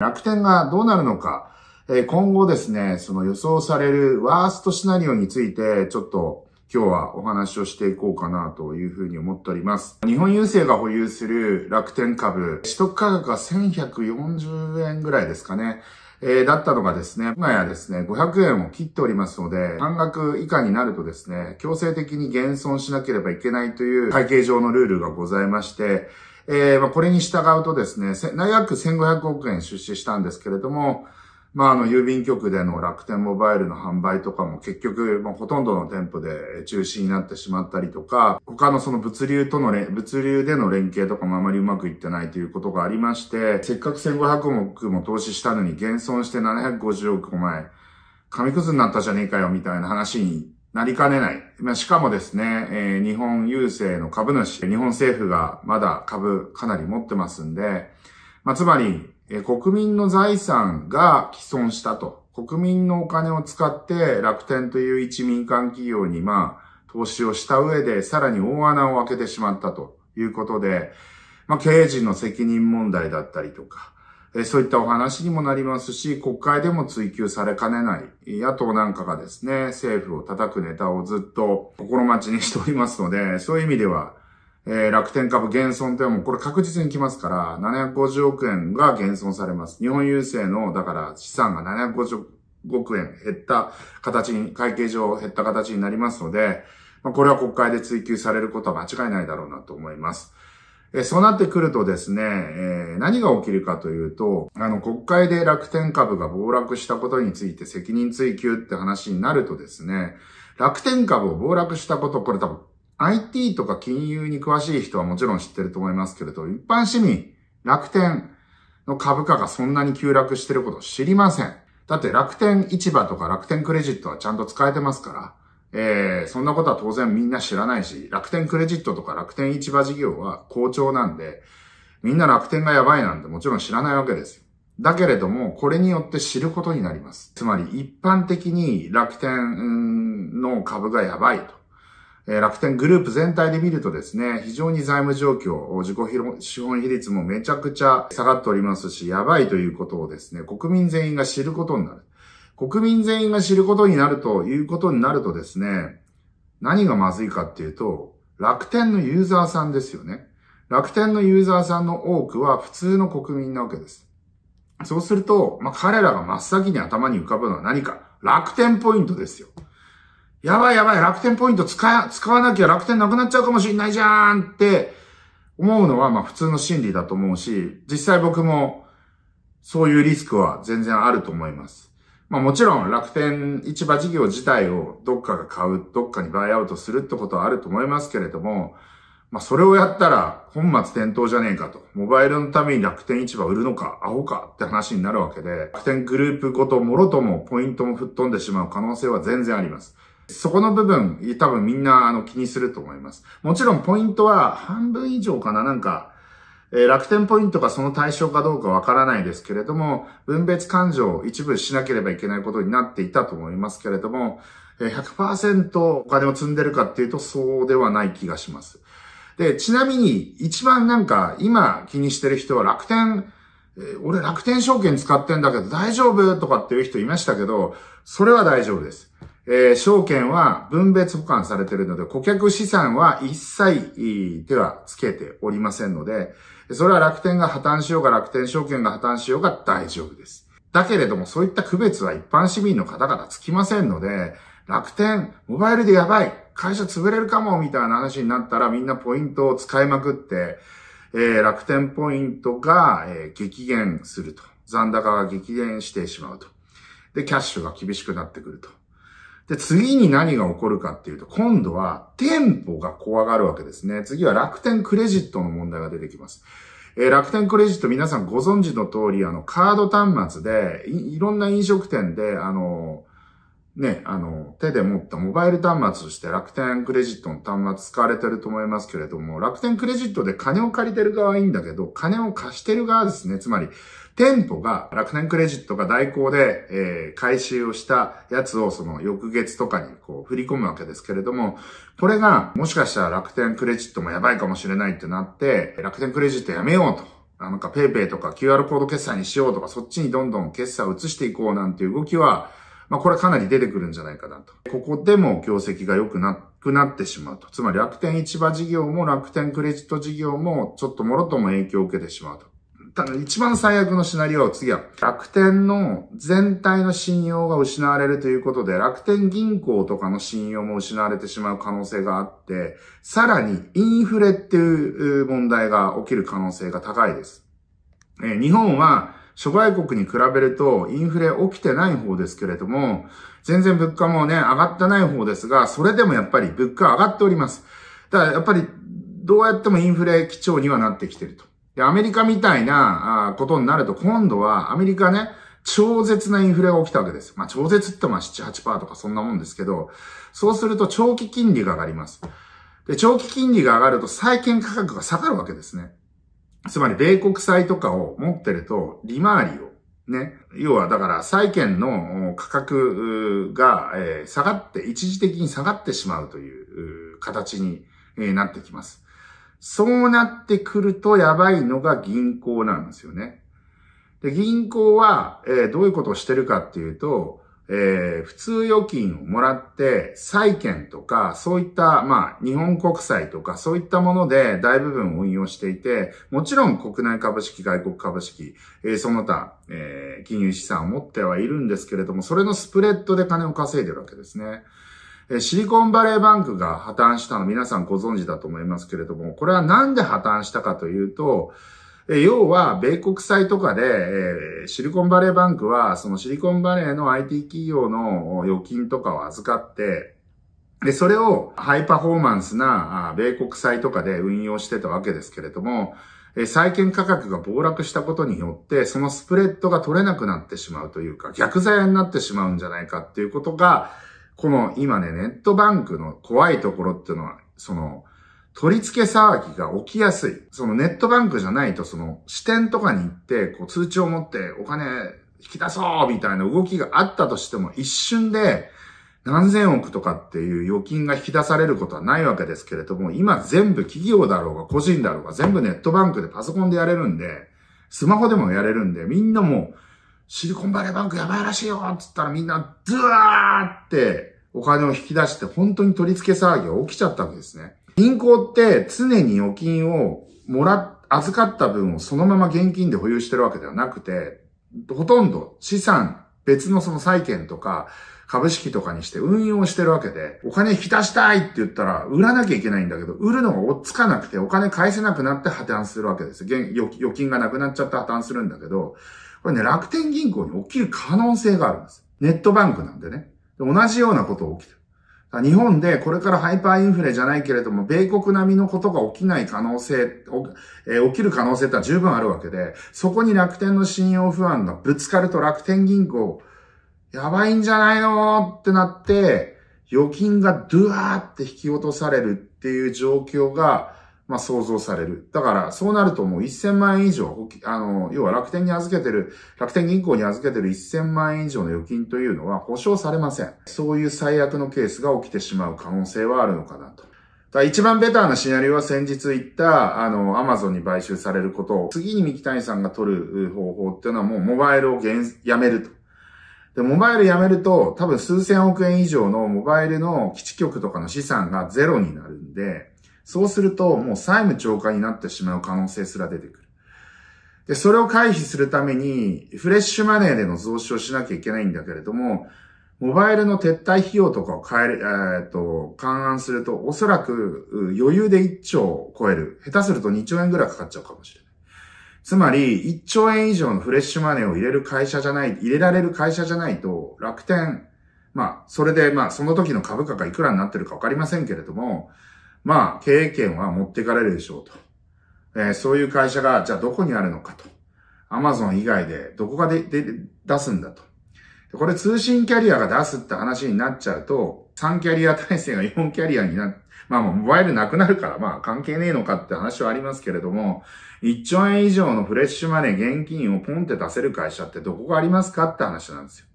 楽天がどうなるのか、え今後ですね、その予想されるワーストシナリオについて、ちょっと今日はお話をしていこうかなというふうに思っております。日本郵政が保有する楽天株、取得価格が1140円ぐらいですかね。えー、だったのがですね、今やですね、500円を切っておりますので、半額以下になるとですね、強制的に減損しなければいけないという会計上のルールがございまして、えー、まあ、これに従うとですね、約1500億円出資したんですけれども、まあ、あの、郵便局での楽天モバイルの販売とかも結局、まあ、ほとんどの店舗で中止になってしまったりとか、他のその物流との物流での連携とかもあまりうまくいってないということがありまして、せっかく1500億も投資したのに減損して750億も前、紙くずになったじゃねえかよみたいな話になりかねない。ましかもですね、えー、日本郵政の株主、日本政府がまだ株かなり持ってますんで、まあ、つまり、えー、国民の財産が既存したと。国民のお金を使って楽天という一民間企業に、まあ、投資をした上で、さらに大穴を開けてしまったということで、まあ、経営陣の責任問題だったりとか、えそういったお話にもなりますし、国会でも追及されかねない、野党なんかがですね、政府を叩くネタをずっと心待ちにしておりますので、そういう意味では、えー、楽天株減損うのもこれ確実に来ますから、750億円が減損されます。日本郵政の、だから資産が750億円減った形に、会計上減った形になりますので、まあ、これは国会で追及されることは間違いないだろうなと思います。えそうなってくるとですね、えー、何が起きるかというと、あの、国会で楽天株が暴落したことについて責任追及って話になるとですね、楽天株を暴落したこと、これ多分 IT とか金融に詳しい人はもちろん知ってると思いますけれど、一般市民、楽天の株価がそんなに急落してること知りません。だって楽天市場とか楽天クレジットはちゃんと使えてますから、えー、そんなことは当然みんな知らないし、楽天クレジットとか楽天市場事業は好調なんで、みんな楽天がやばいなんてもちろん知らないわけですよ。だけれども、これによって知ることになります。つまり、一般的に楽天の株がやばいと。え楽天グループ全体で見るとですね、非常に財務状況、自己資本比率もめちゃくちゃ下がっておりますし、やばいということをですね、国民全員が知ることになる。国民全員が知ることになるということになるとですね、何がまずいかっていうと、楽天のユーザーさんですよね。楽天のユーザーさんの多くは普通の国民なわけです。そうすると、まあ、彼らが真っ先に頭に浮かぶのは何か楽天ポイントですよ。やばいやばい、楽天ポイント使使わなきゃ楽天なくなっちゃうかもしんないじゃんって思うのはまあ普通の心理だと思うし、実際僕もそういうリスクは全然あると思います。まあもちろん楽天市場事業自体をどっかが買う、どっかにバイアウトするってことはあると思いますけれども、まあそれをやったら本末転倒じゃねえかと。モバイルのために楽天市場売るのか、アホかって話になるわけで、楽天グループごともろともポイントも吹っ飛んでしまう可能性は全然あります。そこの部分、多分みんなあの気にすると思います。もちろんポイントは半分以上かななんか、えー、楽天ポイントがその対象かどうかわからないですけれども、分別勘定を一部しなければいけないことになっていたと思いますけれども、100%お金を積んでるかっていうとそうではない気がします。で、ちなみに一番なんか今気にしてる人は楽天、俺楽天証券使ってんだけど大丈夫とかっていう人いましたけど、それは大丈夫です。えー、証券は分別保管されているので、顧客資産は一切手はつけておりませんので、それは楽天が破綻しようが楽天証券が破綻しようが大丈夫です。だけれども、そういった区別は一般市民の方々つきませんので、楽天、モバイルでやばい、会社潰れるかも、みたいな話になったらみんなポイントを使いまくって、えー、楽天ポイントが、えー、激減すると。残高が激減してしまうと。で、キャッシュが厳しくなってくると。で、次に何が起こるかっていうと、今度は店舗が怖がるわけですね。次は楽天クレジットの問題が出てきます。えー、楽天クレジット皆さんご存知の通り、あの、カード端末でい、いろんな飲食店で、あの、ね、あの、手で持ったモバイル端末として楽天クレジットの端末使われてると思いますけれども、楽天クレジットで金を借りてる側はいいんだけど、金を貸してる側ですね。つまり、店舗が、楽天クレジットが代行で、えー、回収をしたやつをその翌月とかにこう振り込むわけですけれども、これがもしかしたら楽天クレジットもやばいかもしれないってなって、楽天クレジットやめようと。なんか PayPay とか QR コード決済にしようとか、そっちにどんどん決済を移していこうなんていう動きは、まあ、これかなり出てくるんじゃないかなと。ここでも業績が良くなくなってしまうと。つまり楽天市場事業も楽天クレジット事業もちょっともろとも影響を受けてしまうと。ただ一番最悪のシナリオは次は楽天の全体の信用が失われるということで楽天銀行とかの信用も失われてしまう可能性があってさらにインフレっていう問題が起きる可能性が高いです。え日本は諸外国に比べるとインフレ起きてない方ですけれども、全然物価もね、上がってない方ですが、それでもやっぱり物価上がっております。だからやっぱりどうやってもインフレ基調にはなってきてると。で、アメリカみたいなことになると今度はアメリカね、超絶なインフレが起きたわけです。まあ、超絶ってまあ7、8%とかそんなもんですけど、そうすると長期金利が上がります。で、長期金利が上がると債券価格が下がるわけですね。つまり米国債とかを持ってると、利回りをね。要は、だから、債券の価格が、え下がって、一時的に下がってしまうという形に、えなってきます。そうなってくるとやばいのが銀行なんですよね。で、銀行は、えどういうことをしてるかっていうと、えー、普通預金をもらって、債券とか、そういった、まあ、日本国債とか、そういったもので大部分運用していて、もちろん国内株式、外国株式、えー、その他、えー、金融資産を持ってはいるんですけれども、それのスプレッドで金を稼いでるわけですね。えシリコンバレーバンクが破綻したの皆さんご存知だと思いますけれども、これはなんで破綻したかというと、で要は、米国債とかで、えー、シリコンバレーバンクは、そのシリコンバレーの IT 企業の預金とかを預かって、で、それをハイパフォーマンスな米国債とかで運用してたわけですけれども、債券価格が暴落したことによって、そのスプレッドが取れなくなってしまうというか、逆ざやになってしまうんじゃないかっていうことが、この今ね、ネットバンクの怖いところっていうのは、その、取り付け騒ぎが起きやすい。そのネットバンクじゃないと、その支店とかに行って、こう通知を持ってお金引き出そうみたいな動きがあったとしても、一瞬で何千億とかっていう預金が引き出されることはないわけですけれども、今全部企業だろうが個人だろうが全部ネットバンクでパソコンでやれるんで、スマホでもやれるんで、みんなもシリコンバレーバンクやばいらしいよっつったらみんなズワーってお金を引き出して本当に取り付け騒ぎが起きちゃったわけですね。銀行って常に預金をもら、預かった分をそのまま現金で保有してるわけではなくて、ほとんど資産、別のその債券とか、株式とかにして運用してるわけで、お金引き出したいって言ったら、売らなきゃいけないんだけど、売るのが追っつかなくて、お金返せなくなって破綻するわけです現預金がなくなっちゃって破綻するんだけど、これね、楽天銀行に起きる可能性があるんです。ネットバンクなんでね。同じようなこと起きてる。日本でこれからハイパーインフレじゃないけれども、米国並みのことが起きない可能性、えー、起きる可能性っては十分あるわけで、そこに楽天の信用不安がぶつかると楽天銀行、やばいんじゃないのってなって、預金がドゥワーって引き落とされるっていう状況が、まあ、想像される。だから、そうなるともう1000万円以上、あの、要は楽天に預けてる、楽天銀行に預けてる1000万円以上の預金というのは保証されません。そういう最悪のケースが起きてしまう可能性はあるのかなと。だ一番ベターなシナリオは先日言った、あの、アマゾンに買収されることを、次に三木谷さんが取る方法っていうのはもうモバイルをやめると。で、モバイルやめると、多分数千億円以上のモバイルの基地局とかの資産がゼロになるんで、そうすると、もう債務超過になってしまう可能性すら出てくる。で、それを回避するために、フレッシュマネーでの増資をしなきゃいけないんだけれども、モバイルの撤退費用とかを変える、えー、っと、勘案すると、おそらく余裕で1兆を超える。下手すると2兆円ぐらいかかっちゃうかもしれない。つまり、1兆円以上のフレッシュマネーを入れる会社じゃない、入れられる会社じゃないと、楽天、まあ、それで、まあ、その時の株価がいくらになってるかわかりませんけれども、まあ、経営権は持ってかれるでしょうと。えー、そういう会社が、じゃあどこにあるのかと。アマゾン以外で、どこがで、で、出すんだと。これ通信キャリアが出すって話になっちゃうと、3キャリア体制が4 キャリアになっ、まあもうモバイルなくなるから、まあ関係ねえのかって話はありますけれども、1兆円以上のフレッシュマネー現金をポンって出せる会社ってどこがありますかって話なんですよ。